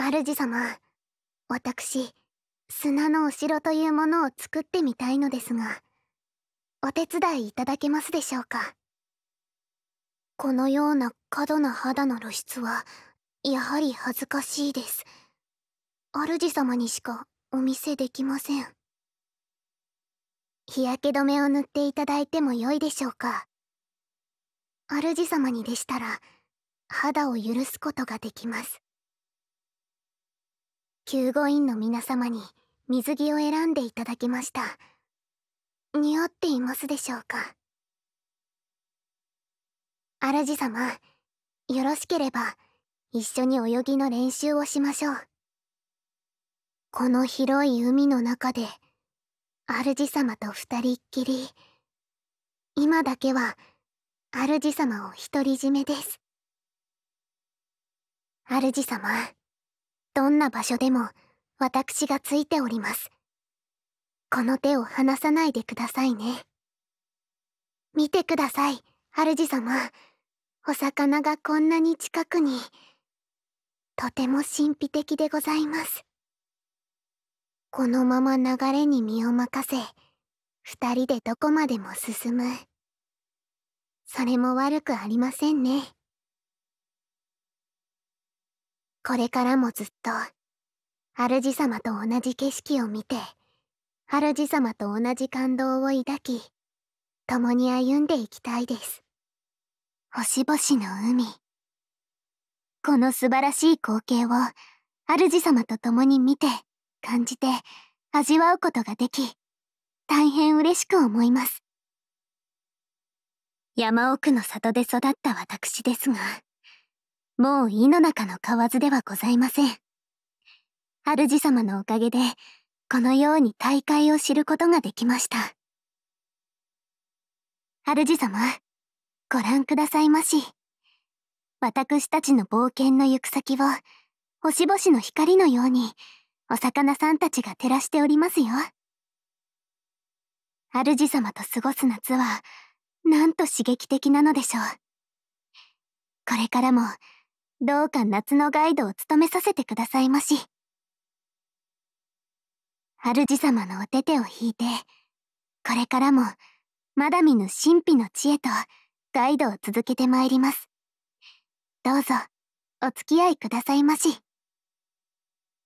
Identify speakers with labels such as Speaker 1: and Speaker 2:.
Speaker 1: 主様私砂のお城というものを作ってみたいのですがお手伝いいただけますでしょうかこのような過度な肌の露出はやはり恥ずかしいです主様にしかお見せできません日焼け止めを塗っていただいても良いでしょうか主様にでしたら肌を許すことができます救護員の皆様に水着を選んでいただきました似合っていますでしょうか主様よろしければ一緒に泳ぎの練習をしましょうこの広い海の中で主様と二人っきり今だけは主様を独り占めです主様どんな場所でも私がついておりますこの手を離さないでくださいね見てください主様お魚がこんなに近くにとても神秘的でございますこのまま流れに身を任せ2人でどこまでも進むそれも悪くありませんねこれからもずっと主様と同じ景色を見て主様と同じ感動を抱き共に歩んでいきたいです星々の海この素晴らしい光景を主様と共に見て感じて味わうことができ大変嬉しく思います山奥の里で育った私ですがもう井の中の蛙ではございません。主様のおかげで、このように大会を知ることができました。主様、ご覧くださいまし。私たちの冒険の行く先を、星々の光のように、お魚さんたちが照らしておりますよ。主様と過ごす夏は、なんと刺激的なのでしょう。これからも、どうか夏のガイドを務めさせてくださいまし。主様のお手手を引いて、これからも、まだ見ぬ神秘の知恵とガイドを続けてまいります。どうぞ、お付き合いくださいまし。